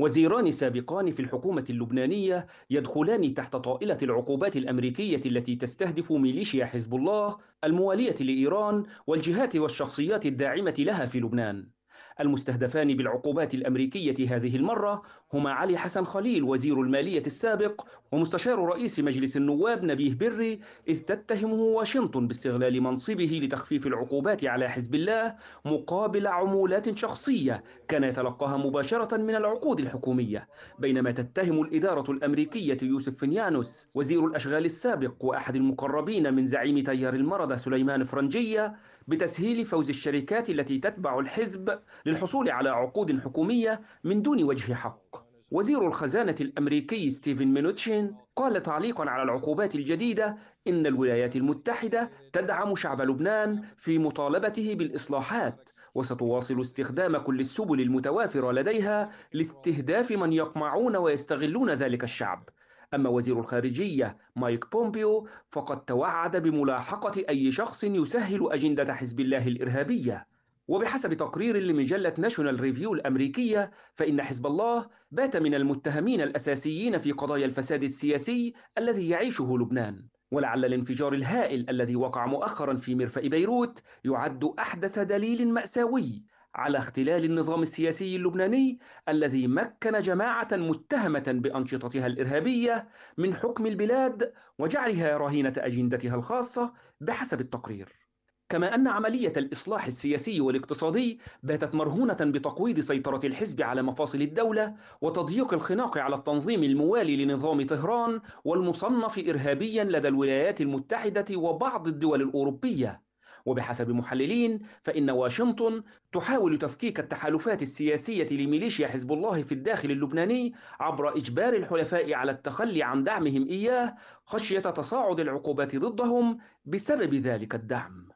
وزيران سابقان في الحكومة اللبنانية يدخلان تحت طائلة العقوبات الأمريكية التي تستهدف ميليشيا حزب الله الموالية لإيران والجهات والشخصيات الداعمة لها في لبنان المستهدفان بالعقوبات الأمريكية هذه المرة هما علي حسن خليل وزير المالية السابق ومستشار رئيس مجلس النواب نبيه بري إذ تتهمه واشنطن باستغلال منصبه لتخفيف العقوبات على حزب الله مقابل عمولات شخصية كان يتلقاها مباشرة من العقود الحكومية بينما تتهم الإدارة الأمريكية يوسف فنيانوس وزير الأشغال السابق وأحد المقربين من زعيم تيار المرض سليمان فرنجية بتسهيل فوز الشركات التي تتبع الحزب للحصول على عقود حكومية من دون وجه حق وزير الخزانة الأمريكي ستيفن مينوتشين قال تعليقا على العقوبات الجديدة إن الولايات المتحدة تدعم شعب لبنان في مطالبته بالإصلاحات وستواصل استخدام كل السبل المتوافرة لديها لاستهداف من يقمعون ويستغلون ذلك الشعب أما وزير الخارجية مايك بومبيو فقد توعد بملاحقة أي شخص يسهل أجندة حزب الله الإرهابية وبحسب تقرير لمجلة ناشونال ريفيو الأمريكية فإن حزب الله بات من المتهمين الأساسيين في قضايا الفساد السياسي الذي يعيشه لبنان ولعل الانفجار الهائل الذي وقع مؤخرا في مرفأ بيروت يعد أحدث دليل مأساوي على اختلال النظام السياسي اللبناني الذي مكن جماعة متهمة بأنشطتها الإرهابية من حكم البلاد وجعلها رهينة أجندتها الخاصة بحسب التقرير. كما أن عملية الإصلاح السياسي والاقتصادي باتت مرهونة بتقويض سيطرة الحزب على مفاصل الدولة وتضييق الخناق على التنظيم الموالي لنظام طهران والمصنف إرهابيا لدى الولايات المتحدة وبعض الدول الأوروبية وبحسب محللين فإن واشنطن تحاول تفكيك التحالفات السياسية لميليشيا حزب الله في الداخل اللبناني عبر إجبار الحلفاء على التخلي عن دعمهم إياه خشية تصاعد العقوبات ضدهم بسبب ذلك الدعم